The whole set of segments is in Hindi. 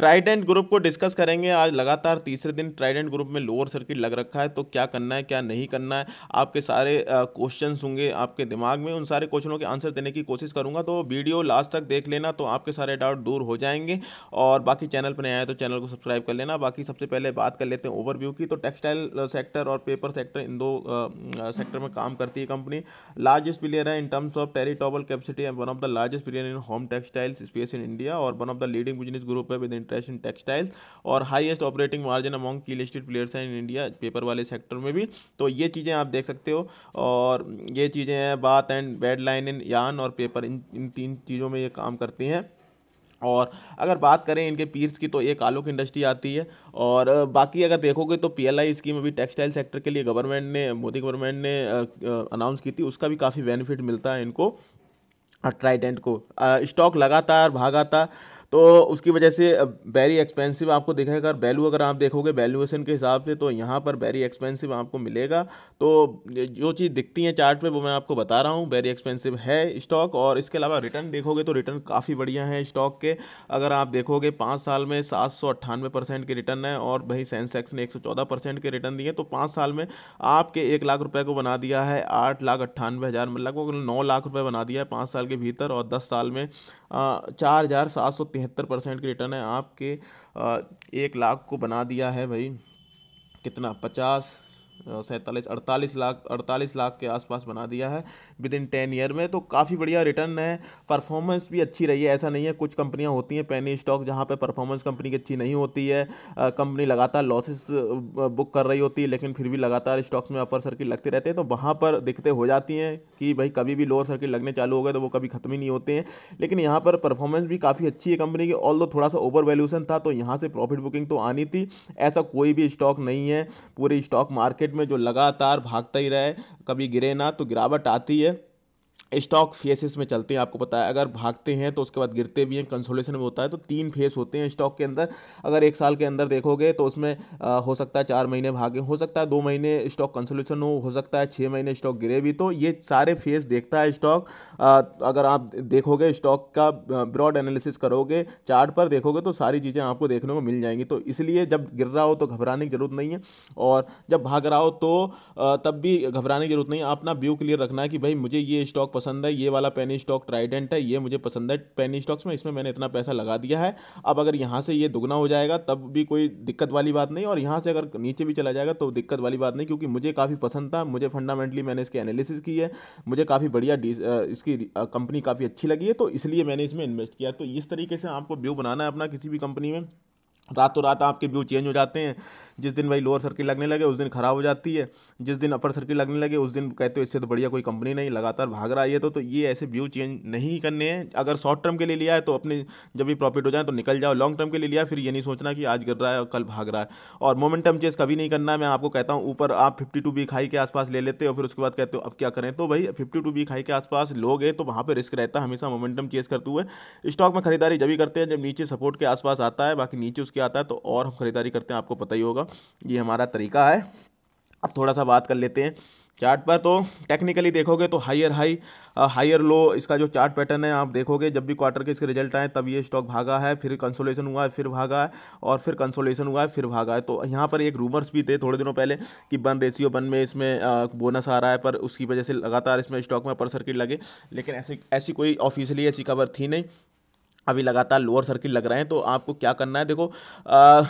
ट्राइडेंट ग्रुप को डिस्कस करेंगे आज लगातार तीसरे दिन ट्राइडेंट ग्रुप में लोअर सर्किट लग रखा है तो क्या करना है क्या नहीं करना है आपके सारे क्वेश्चन होंगे आपके दिमाग में उन सारे क्वेश्चनों के आंसर देने की कोशिश करूंगा तो वीडियो लास्ट तक देख लेना तो आपके सारे डाउट दूर हो जाएंगे और बाकी चैनल पर नहीं आए तो चैनल को सब्सक्राइब कर लेना बाकी सबसे पहले बात कर लेते हैं ओवरव्यू की तो टेक्सटाइल सेक्टर और पेपर सेक्टर इन दो सेक्टर में काम करती है कंपनी लार्जेस्ट प्लेयर है in terms of terry towel capacity and one of the largest player in home textiles space in India और one of the leading business group है विद इन ट्रेश टेक्सटाइल टेक्सटाइल्स और हाईएस्ट ऑपरेटिंग मार्जिन अमॉन्ग की लिस्टेड प्लेयर्स हैं इन इंडिया पेपर वाले सेक्टर में भी तो ये चीज़ें आप देख सकते हो और ये चीज़ें हैं बात एंड बेड लाइन इन यान और पेपर इन इन तीन चीज़ों में ये काम करती हैं और अगर बात करें इनके पीर्स की तो एक आलोक इंडस्ट्री आती है और बाकी अगर देखोगे तो पीएलआई स्कीम अभी टेक्सटाइल सेक्टर के लिए गवर्नमेंट ने मोदी गवर्नमेंट ने अनाउंस की थी उसका भी काफ़ी बेनिफिट मिलता है इनको ट्राइडेंट को स्टॉक लगातार भागा था तो उसकी वजह से वेरी एक्सपेंसिव आपको दिखेगा वैल्यू अगर आप देखोगे वैल्यूएशन के हिसाब से तो यहाँ पर वेरी एक्सपेंसिव आपको मिलेगा तो जो चीज़ दिखती है चार्ट पे वो मैं आपको बता रहा हूँ वेरी एक्सपेंसिव है स्टॉक और इसके अलावा रिटर्न देखोगे तो रिटर्न काफ़ी बढ़िया है स्टॉक के अगर आप देखोगे पाँच साल में सात सौ अट्ठानवे परसेंट के रिटर्न है और भाई सेंसेक्स ने एक सौ चौदह परसेंट के रिटर्न दिए तो पाँच साल में आपके एक लाख रुपये को बना दिया है आठ लाख अट्ठानवे हज़ार लगभग मतलब नौ लाख रुपये बना दिया है पाँच साल के भीतर और दस साल में चार हज़ार सात सौ तिहत्तर परसेंट की रिटर्न है आपके एक लाख को बना दिया है भाई कितना पचास सैंतालीस अड़तालीस लाख अड़तालीस लाख के आसपास बना दिया है विद इन टेन ईयर में तो काफ़ी बढ़िया रिटर्न है परफॉर्मेंस भी अच्छी रही है ऐसा नहीं है कुछ कंपनियां होती हैं पेनी स्टॉक जहां पे परफॉर्मेंस कंपनी की अच्छी नहीं होती है कंपनी लगातार लॉसेस बुक कर रही होती है लेकिन फिर भी लगातार स्टॉक्स में अपर सर्किट लगते रहते हैं तो वहाँ पर दिखते हो जाती हैं कि भाई कभी भी लोअर सर्किट लगने चालू हो गए तो वो कभी ख़त्म ही नहीं होते हैं लेकिन यहाँ पर परफॉर्मेंस भी काफ़ी अच्छी है कंपनी की ऑल थोड़ा सा ओवर वैल्यूशन था तो यहाँ से प्रॉफिट बुकिंग तो आनी थी ऐसा कोई भी स्टॉक नहीं है पूरी स्टॉक मार्केट मार्केट में जो लगातार भागता ही रहे कभी गिरे ना तो गिरावट आती है स्टॉक फेसेस में चलते हैं आपको पता है अगर भागते हैं तो उसके बाद गिरते भी हैं कंसोलेशन में होता है तो तीन फेस होते हैं स्टॉक के अंदर अगर एक साल के अंदर देखोगे तो उसमें आ, हो सकता है चार महीने भागे हो सकता है दो महीने स्टॉक कंसोलेशन हो हो सकता है छः महीने स्टॉक गिरे भी तो ये सारे फेस देखता है स्टॉक अगर आप देखोगे स्टॉक का ब्रॉड एनालिसिस करोगे चार्ट पर देखोगे तो सारी चीज़ें आपको देखने को मिल जाएंगी तो इसलिए जब गिर रहा हो तो घबराने की ज़रूरत नहीं है और जब भाग रहा हो तो तब भी घबराने की जरूरत नहीं है अपना व्यू क्लियर रखना है कि भाई मुझे ये स्टॉक पसंद है ये वाला पेनी स्टॉक ट्राइडेंट है ये मुझे पसंद है पेनी स्टॉक्स में इसमें मैंने इतना पैसा लगा दिया है अब अगर यहाँ से ये दुगना हो जाएगा तब भी कोई दिक्कत वाली बात नहीं और यहाँ से अगर नीचे भी चला जाएगा तो दिक्कत वाली बात नहीं क्योंकि मुझे काफ़ी पसंद था मुझे फंडामेंटली मैंने इसकी एनालिसिस की है मुझे काफ़ी बढ़िया इसकी कंपनी काफ़ी अच्छी लगी है तो इसलिए मैंने इसमें इन्वेस्ट किया तो इस तरीके से आपको व्यू बनाना है अपना किसी भी कंपनी में रातों रात आपके व्यू चेंज हो जाते हैं जिस दिन भाई लोअर सर्किट लगने लगे उस दिन ख़राब हो जाती है जिस दिन अपर सर्किट लगने लगे उस दिन कहते हो इससे तो बढ़िया कोई कंपनी नहीं लगातार भाग रहा है तो तो ये ऐसे व्यू चेंज नहीं करने हैं अगर शॉर्ट टर्म के लिए लिया है तो अपने जब भी प्रॉफिट हो जाए तो निकल जाओ लॉन्ग टर्म के लिए लिया फिर ये नहीं सोचना कि आज गिर रहा है और कल भाग रहा है और मोमेंटम चेज कभी नहीं करना है मैं आपको कहता हूँ ऊपर आप फिफ्टी टू हाई के आसपास ले लेते हो फिर उसके बाद कहते हो अब क्या करें तो भाई फिफ्टी टू हाई के आसपास लोग तो वहाँ पर रिस्क रहता है हमेशा मोमेंटम चेज करते हुए स्टॉक में खरीदारी जब भी करते हैं जब नीचे सपोर्ट के आसपास आता है बाकी नीचे उसके के आता है तो और हम ख़रीदारी करते हैं आपको पता ही होगा ये हमारा तरीका है अब थोड़ा सा बात कर लेते हैं चार्ट पर तो टेक्निकली देखोगे तो हायर हाई हायर लो इसका जो चार्ट पैटर्न है आप देखोगे जब भी क्वार्टर के इसके रिजल्ट आए तब ये स्टॉक भागा है फिर कंसोलेशन हुआ है फिर भागा है और फिर कंसोलेशन हुआ है फिर भागा है तो यहाँ पर एक रूमर्स भी थे थोड़े दिनों पहले कि बन रेसियो बन में इसमें बोनस आ रहा है पर उसकी वजह से लगातार इसमें स्टॉक में अपर सर्किट लगे लेकिन ऐसे ऐसी कोई ऑफिशियली ऐसी खबर थी नहीं अभी लगातार लोअर सर्किट लग रहे हैं तो आपको क्या करना है देखो आ,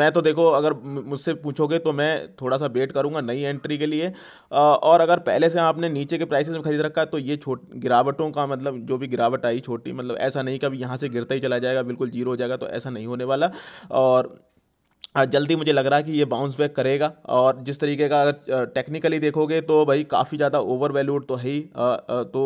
मैं तो देखो अगर मुझसे पूछोगे तो मैं थोड़ा सा वेट करूँगा नई एंट्री के लिए आ, और अगर पहले से आपने नीचे के प्राइसेस में खरीद रखा है तो ये छोट गिरावटों का मतलब जो भी गिरावट आई छोटी मतलब ऐसा नहीं कि अभी यहाँ से गिरता ही चला जाएगा बिल्कुल जीरो हो जाएगा तो ऐसा नहीं होने वाला और हाँ, जल्दी मुझे लग रहा है कि ये बाउंस बैक करेगा और जिस तरीके का अगर टेक्निकली देखोगे तो भाई काफ़ी ज़्यादा ओवर वैल्यूड तो है ही तो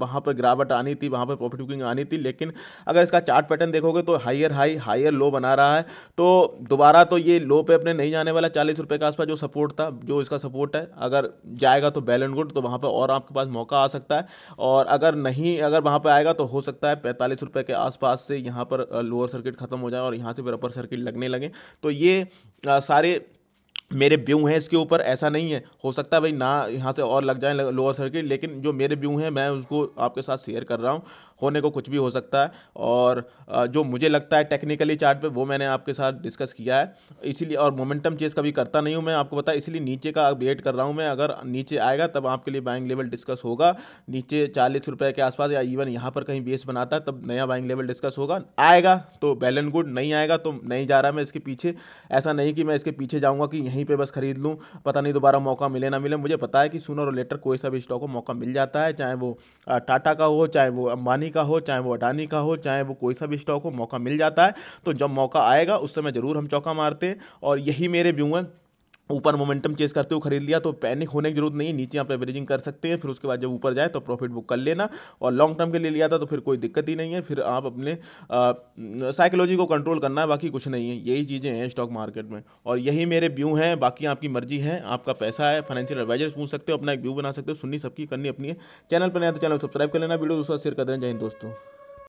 वहाँ पर गिरावट आनी थी वहाँ पर प्रॉफिट बुकिंग आनी थी लेकिन अगर इसका चार्ट पैटर्न देखोगे तो हायर हाई हायर लो बना रहा है तो दोबारा तो ये लो पे अपने नहीं जाने वाला चालीस रुपये के आसपास जो सपोर्ट था जो इसका सपोर्ट है अगर जाएगा तो बैलेंस गुड तो वहाँ पर और आपके पास मौका आ सकता है और अगर नहीं अगर वहाँ पर आएगा तो हो सकता है पैंतालीस रुपये के आसपास से यहाँ पर लोअर सर्किट खत्म हो जाए और यहाँ से फिर अपर सर्किट लगने लगे तो ये सारे मेरे व्यू हैं इसके ऊपर ऐसा नहीं है हो सकता है भाई ना यहाँ से और लग जाए लोअर सर्किट लेकिन जो मेरे व्यू हैं मैं उसको आपके साथ शेयर कर रहा हूँ होने को कुछ भी हो सकता है और जो मुझे लगता है टेक्निकली चार्ट पे वो मैंने आपके साथ डिस्कस किया है इसीलिए और मोमेंटम चेज कभी करता नहीं हूँ मैं आपको बताया इसलिए नीचे का वेट कर रहा हूँ मैं अगर नीचे आएगा तब आपके लिए बाइंग लेवल डिस्कस होगा नीचे चालीस रुपये के आसपास या इवन यहाँ पर कहीं बेस बनाता है तब नया बाइंग लेवल डिस्कस होगा आएगा तो बैलेंस गुड नहीं आएगा तो नहीं जा रहा मैं इसके पीछे ऐसा नहीं कि मैं इसके पीछे जाऊँगा कि यहीं यहीं पर बस खरीद लूँ पता नहीं दोबारा मौका मिले ना मिले मुझे पता है कि सुनर और लेटर कोई सा भी स्टॉक को मौका मिल जाता है चाहे वो टाटा का हो चाहे वो अंबानी का हो चाहे वो अडानी का हो चाहे वो कोई सा भी स्टॉक हो मौका मिल जाता है तो जब मौका आएगा उस समय ज़रूर हम चौका मारते और यही मेरे व्यू हैं ऊपर मोमेंटम चेस करते हुए खरीद लिया तो पैनिक होने की जरूरत नहीं है नीचे आप एवरेजिंग कर सकते हैं फिर उसके बाद जब ऊपर जाए तो प्रॉफिट बुक कर लेना और लॉन्ग टर्म के लिए लिया था तो फिर कोई दिक्कत ही नहीं है फिर आप अपने साइकोलॉजी को कंट्रोल करना है बाकी कुछ नहीं है यही चीज़ें हैं स्टॉक मार्केट में और यही मेरे व्यू हैं बाकी आपकी मर्जी है आपका पैसा है फाइनेंशियल एडवाइजर पूछ सकते हो अपना एक व्यू बना सकते हो सुननी सबकी करनी अपनी है चैनल पर नया तो चैनल सब्सक्राइब कर लेना वीडियो दोस्तों शेयर कर देना चाहिए दोस्तों